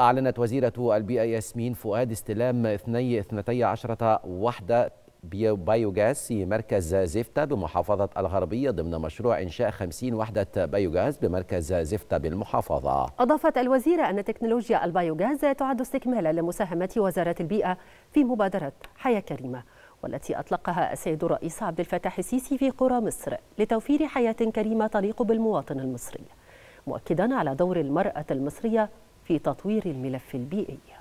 أعلنت وزيرة البيئة ياسمين فؤاد استلام 12 اثنتي عشرة وحدة بيوجاز في مركز زفتة بمحافظة الغربية ضمن مشروع إنشاء 50 وحدة بيوجاز بمركز زفتة بالمحافظة أضافت الوزيرة أن تكنولوجيا البيوجاز تعد استكمالا لمساهمة وزارة البيئة في مبادرة حياة كريمة والتي أطلقها السيد الرئيس عبد الفتاح السيسي في قرى مصر لتوفير حياة كريمة تليق بالمواطن المصري مؤكدا على دور المرأة المصرية في تطوير الملف البيئي